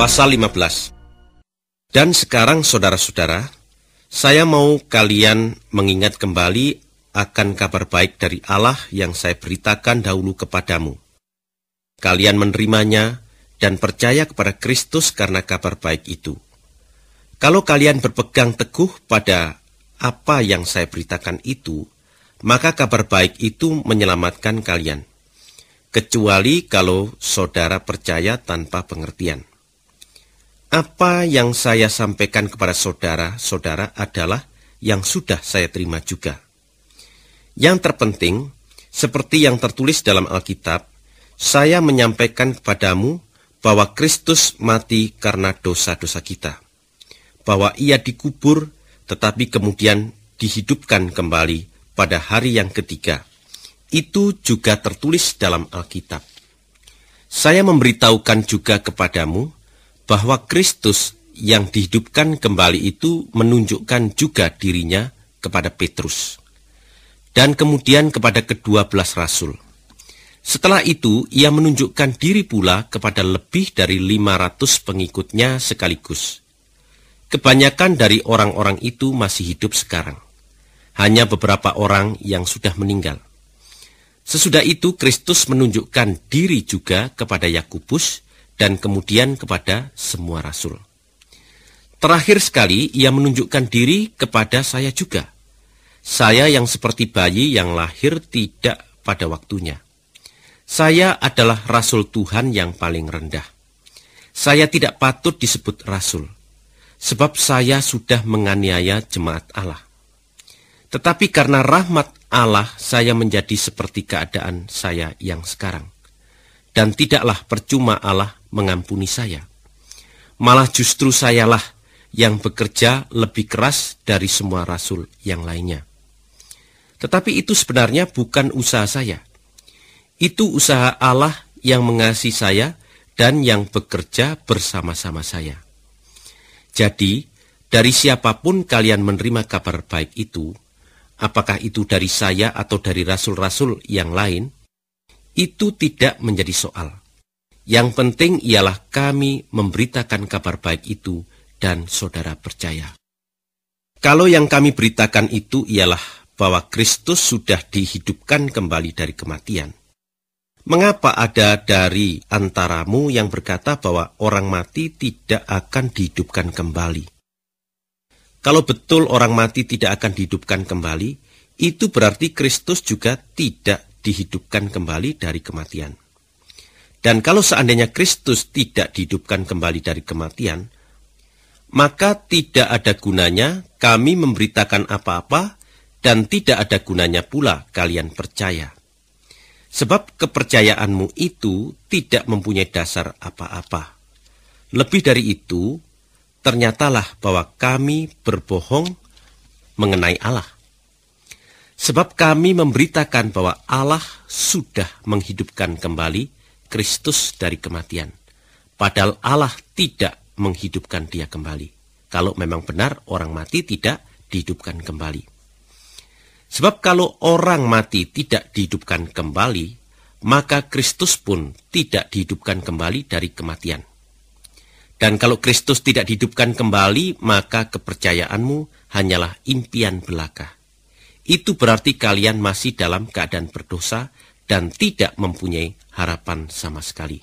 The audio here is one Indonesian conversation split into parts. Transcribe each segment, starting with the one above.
Pasal 15 Dan sekarang saudara-saudara, saya mau kalian mengingat kembali akan kabar baik dari Allah yang saya beritakan dahulu kepadamu. Kalian menerimanya dan percaya kepada Kristus karena kabar baik itu. Kalau kalian berpegang teguh pada apa yang saya beritakan itu, maka kabar baik itu menyelamatkan kalian, kecuali kalau saudara percaya tanpa pengertian. Apa yang saya sampaikan kepada saudara-saudara adalah yang sudah saya terima juga. Yang terpenting, seperti yang tertulis dalam Alkitab, saya menyampaikan kepadamu bahwa Kristus mati karena dosa-dosa kita, bahwa ia dikubur tetapi kemudian dihidupkan kembali pada hari yang ketiga. Itu juga tertulis dalam Alkitab. Saya memberitahukan juga kepadamu bahwa Kristus yang dihidupkan kembali itu menunjukkan juga dirinya kepada Petrus dan kemudian kepada kedua belas rasul. Setelah itu, ia menunjukkan diri pula kepada lebih dari 500 pengikutnya sekaligus. Kebanyakan dari orang-orang itu masih hidup sekarang. Hanya beberapa orang yang sudah meninggal. Sesudah itu, Kristus menunjukkan diri juga kepada Yakubus, dan kemudian kepada semua rasul. Terakhir sekali, ia menunjukkan diri kepada saya juga. Saya yang seperti bayi yang lahir tidak pada waktunya. Saya adalah Rasul Tuhan yang paling rendah. Saya tidak patut disebut Rasul, sebab saya sudah menganiaya jemaat Allah. Tetapi karena rahmat Allah, saya menjadi seperti keadaan saya yang sekarang. Dan tidaklah percuma Allah mengampuni saya. Malah justru sayalah yang bekerja lebih keras dari semua rasul yang lainnya. Tetapi itu sebenarnya bukan usaha saya. Itu usaha Allah yang mengasihi saya dan yang bekerja bersama-sama saya. Jadi, dari siapapun kalian menerima kabar baik itu, apakah itu dari saya atau dari rasul-rasul yang lain, itu tidak menjadi soal. Yang penting ialah kami memberitakan kabar baik itu dan saudara percaya. Kalau yang kami beritakan itu ialah bahwa Kristus sudah dihidupkan kembali dari kematian. Mengapa ada dari antaramu yang berkata bahwa orang mati tidak akan dihidupkan kembali? Kalau betul orang mati tidak akan dihidupkan kembali, itu berarti Kristus juga tidak dihidupkan kembali dari kematian. Dan kalau seandainya Kristus tidak dihidupkan kembali dari kematian, maka tidak ada gunanya kami memberitakan apa-apa dan tidak ada gunanya pula kalian percaya. Sebab kepercayaanmu itu tidak mempunyai dasar apa-apa. Lebih dari itu, ternyatalah bahwa kami berbohong mengenai Allah. Sebab kami memberitakan bahwa Allah sudah menghidupkan kembali Kristus dari kematian. Padahal Allah tidak menghidupkan dia kembali. Kalau memang benar orang mati tidak dihidupkan kembali. Sebab kalau orang mati tidak dihidupkan kembali, maka Kristus pun tidak dihidupkan kembali dari kematian. Dan kalau Kristus tidak dihidupkan kembali, maka kepercayaanmu hanyalah impian belaka. Itu berarti kalian masih dalam keadaan berdosa dan tidak mempunyai harapan sama sekali.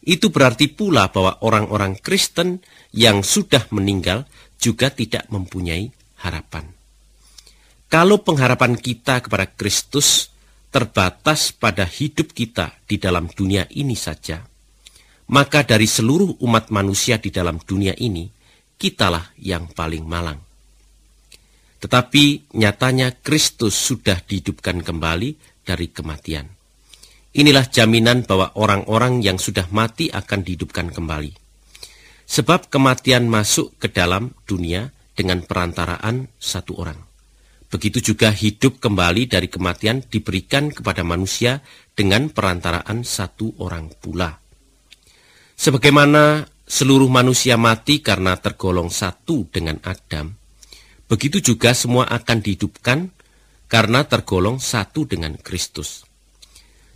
Itu berarti pula bahwa orang-orang Kristen yang sudah meninggal juga tidak mempunyai harapan. Kalau pengharapan kita kepada Kristus terbatas pada hidup kita di dalam dunia ini saja, maka dari seluruh umat manusia di dalam dunia ini, kitalah yang paling malang. Tetapi nyatanya Kristus sudah dihidupkan kembali dari kematian. Inilah jaminan bahwa orang-orang yang sudah mati akan dihidupkan kembali. Sebab kematian masuk ke dalam dunia dengan perantaraan satu orang. Begitu juga hidup kembali dari kematian diberikan kepada manusia dengan perantaraan satu orang pula. Sebagaimana seluruh manusia mati karena tergolong satu dengan Adam, begitu juga semua akan dihidupkan karena tergolong satu dengan Kristus.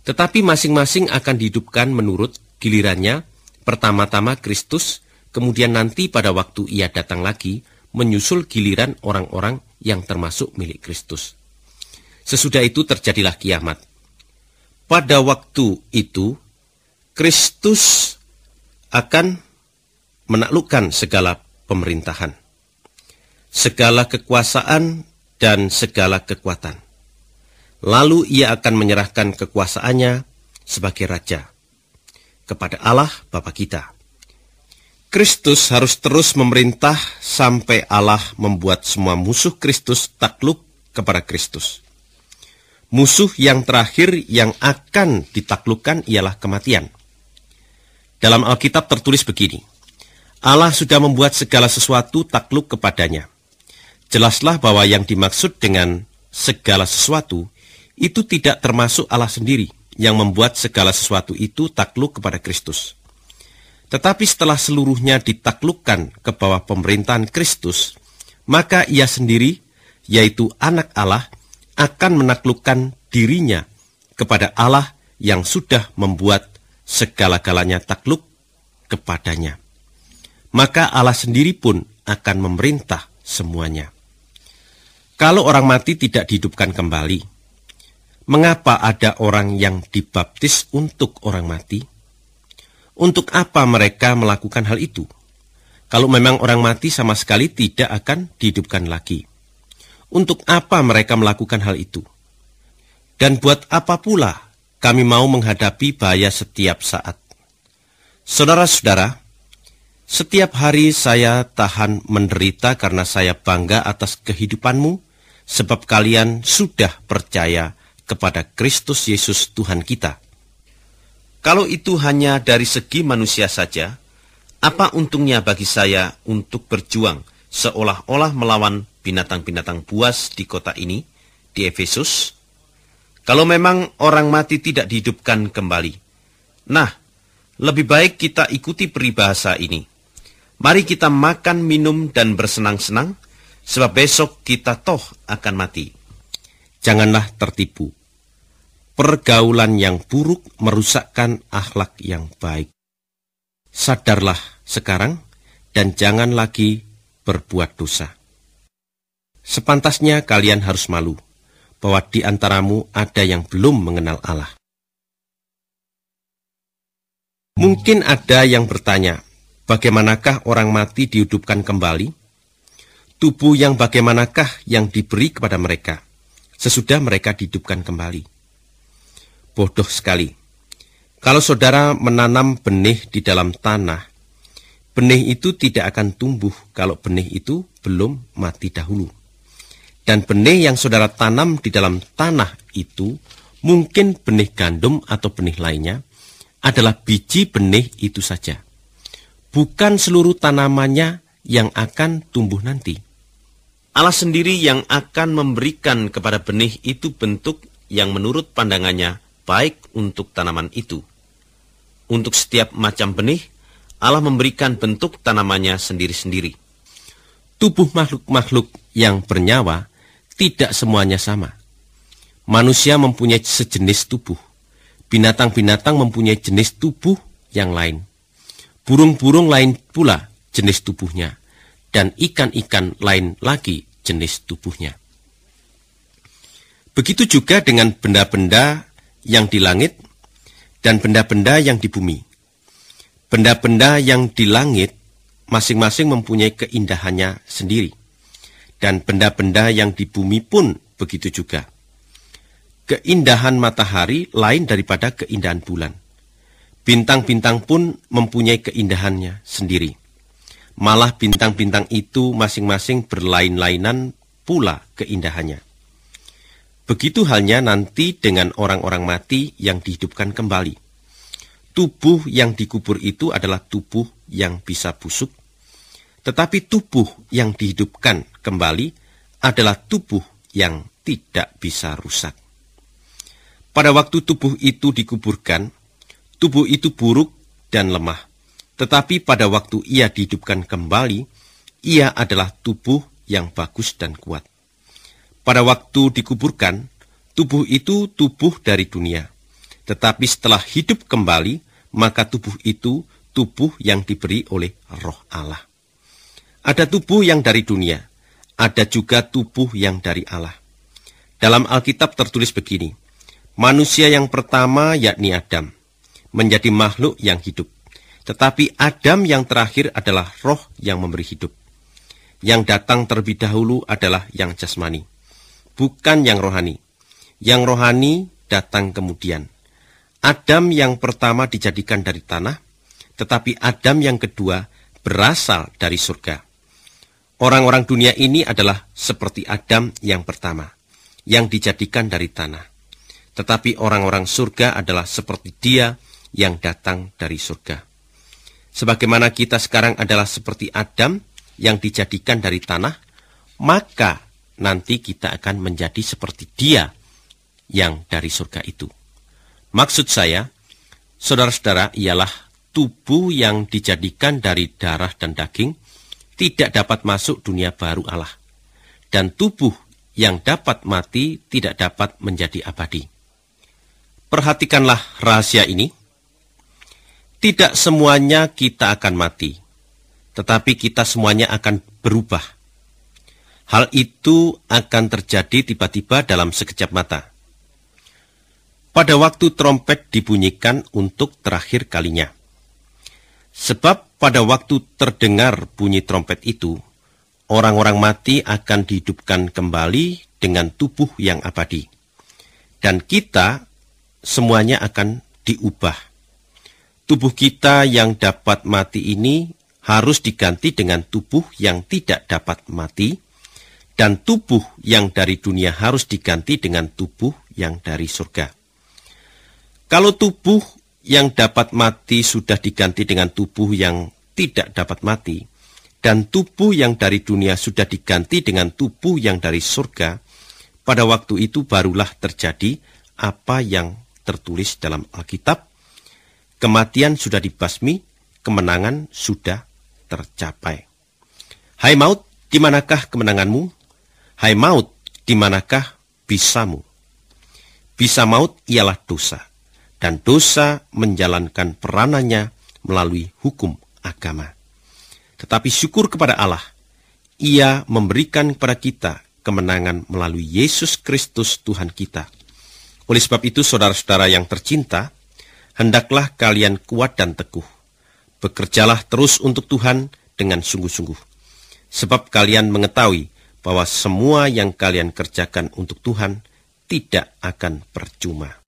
Tetapi masing-masing akan dihidupkan menurut gilirannya, pertama-tama Kristus, kemudian nanti pada waktu ia datang lagi, menyusul giliran orang-orang yang termasuk milik Kristus. Sesudah itu terjadilah kiamat. Pada waktu itu, Kristus akan menaklukkan segala pemerintahan. Segala kekuasaan dan segala kekuatan. Lalu ia akan menyerahkan kekuasaannya sebagai raja kepada Allah Bapa kita. Kristus harus terus memerintah sampai Allah membuat semua musuh Kristus takluk kepada Kristus. Musuh yang terakhir yang akan ditaklukkan ialah kematian. Dalam Alkitab tertulis begini, Allah sudah membuat segala sesuatu takluk kepadanya Jelaslah bahwa yang dimaksud dengan segala sesuatu itu tidak termasuk Allah sendiri yang membuat segala sesuatu itu takluk kepada Kristus. Tetapi setelah seluruhnya ditaklukkan ke bawah pemerintahan Kristus, maka ia sendiri, yaitu anak Allah, akan menaklukkan dirinya kepada Allah yang sudah membuat segala-galanya takluk kepadanya. Maka Allah sendiri pun akan memerintah semuanya. Kalau orang mati tidak dihidupkan kembali, mengapa ada orang yang dibaptis untuk orang mati? Untuk apa mereka melakukan hal itu? Kalau memang orang mati sama sekali tidak akan dihidupkan lagi. Untuk apa mereka melakukan hal itu? Dan buat apa pula kami mau menghadapi bahaya setiap saat? Saudara-saudara, setiap hari saya tahan menderita karena saya bangga atas kehidupanmu sebab kalian sudah percaya kepada Kristus Yesus Tuhan kita. Kalau itu hanya dari segi manusia saja, apa untungnya bagi saya untuk berjuang seolah-olah melawan binatang-binatang buas di kota ini, di Efesus? Kalau memang orang mati tidak dihidupkan kembali. Nah, lebih baik kita ikuti peribahasa ini. Mari kita makan, minum, dan bersenang-senang, Sebab besok kita toh akan mati. Janganlah tertipu. Pergaulan yang buruk merusakkan akhlak yang baik. Sadarlah sekarang dan jangan lagi berbuat dosa. Sepantasnya kalian harus malu bahwa di antaramu ada yang belum mengenal Allah. Mungkin ada yang bertanya, bagaimanakah orang mati dihidupkan kembali? Tubuh yang bagaimanakah yang diberi kepada mereka sesudah mereka dihidupkan kembali? Bodoh sekali. Kalau saudara menanam benih di dalam tanah, benih itu tidak akan tumbuh kalau benih itu belum mati dahulu. Dan benih yang saudara tanam di dalam tanah itu mungkin benih gandum atau benih lainnya, adalah biji benih itu saja. Bukan seluruh tanamannya yang akan tumbuh nanti. Allah sendiri yang akan memberikan kepada benih itu bentuk yang menurut pandangannya baik untuk tanaman itu. Untuk setiap macam benih, Allah memberikan bentuk tanamannya sendiri-sendiri. Tubuh makhluk-makhluk yang bernyawa tidak semuanya sama. Manusia mempunyai sejenis tubuh. Binatang-binatang mempunyai jenis tubuh yang lain. Burung-burung lain pula jenis tubuhnya. Dan ikan-ikan lain lagi jenis tubuhnya. Begitu juga dengan benda-benda yang di langit dan benda-benda yang di bumi. Benda-benda yang di langit masing-masing mempunyai keindahannya sendiri. Dan benda-benda yang di bumi pun begitu juga. Keindahan matahari lain daripada keindahan bulan. Bintang-bintang pun mempunyai keindahannya sendiri. Malah bintang-bintang itu masing-masing berlain-lainan pula keindahannya. Begitu halnya nanti dengan orang-orang mati yang dihidupkan kembali. Tubuh yang dikubur itu adalah tubuh yang bisa busuk, tetapi tubuh yang dihidupkan kembali adalah tubuh yang tidak bisa rusak. Pada waktu tubuh itu dikuburkan, tubuh itu buruk dan lemah. Tetapi pada waktu ia dihidupkan kembali, ia adalah tubuh yang bagus dan kuat. Pada waktu dikuburkan, tubuh itu tubuh dari dunia. Tetapi setelah hidup kembali, maka tubuh itu tubuh yang diberi oleh roh Allah. Ada tubuh yang dari dunia, ada juga tubuh yang dari Allah. Dalam Alkitab tertulis begini, manusia yang pertama yakni Adam, menjadi makhluk yang hidup. Tetapi Adam yang terakhir adalah roh yang memberi hidup. Yang datang terlebih dahulu adalah yang jasmani, bukan yang rohani. Yang rohani datang kemudian. Adam yang pertama dijadikan dari tanah, tetapi Adam yang kedua berasal dari surga. Orang-orang dunia ini adalah seperti Adam yang pertama, yang dijadikan dari tanah. Tetapi orang-orang surga adalah seperti dia yang datang dari surga sebagaimana kita sekarang adalah seperti Adam yang dijadikan dari tanah, maka nanti kita akan menjadi seperti dia yang dari surga itu. Maksud saya, saudara-saudara, ialah tubuh yang dijadikan dari darah dan daging tidak dapat masuk dunia baru Allah. Dan tubuh yang dapat mati tidak dapat menjadi abadi. Perhatikanlah rahasia ini tidak semuanya kita akan mati, tetapi kita semuanya akan berubah. Hal itu akan terjadi tiba-tiba dalam sekejap mata. Pada waktu trompet dibunyikan untuk terakhir kalinya. Sebab pada waktu terdengar bunyi trompet itu, orang-orang mati akan dihidupkan kembali dengan tubuh yang abadi. Dan kita semuanya akan diubah Tubuh kita yang dapat mati ini harus diganti dengan tubuh yang tidak dapat mati, dan tubuh yang dari dunia harus diganti dengan tubuh yang dari surga. Kalau tubuh yang dapat mati sudah diganti dengan tubuh yang tidak dapat mati, dan tubuh yang dari dunia sudah diganti dengan tubuh yang dari surga, pada waktu itu barulah terjadi apa yang tertulis dalam Alkitab Kematian sudah dibasmi, kemenangan sudah tercapai. Hai maut, di manakah kemenanganmu? Hai maut, di manakah bisamu? Bisa maut ialah dosa, dan dosa menjalankan peranannya melalui hukum agama. Tetapi syukur kepada Allah, ia memberikan kepada kita kemenangan melalui Yesus Kristus Tuhan kita. Oleh sebab itu, saudara-saudara yang tercinta, hendaklah kalian kuat dan teguh. Bekerjalah terus untuk Tuhan dengan sungguh-sungguh. Sebab kalian mengetahui bahwa semua yang kalian kerjakan untuk Tuhan tidak akan percuma.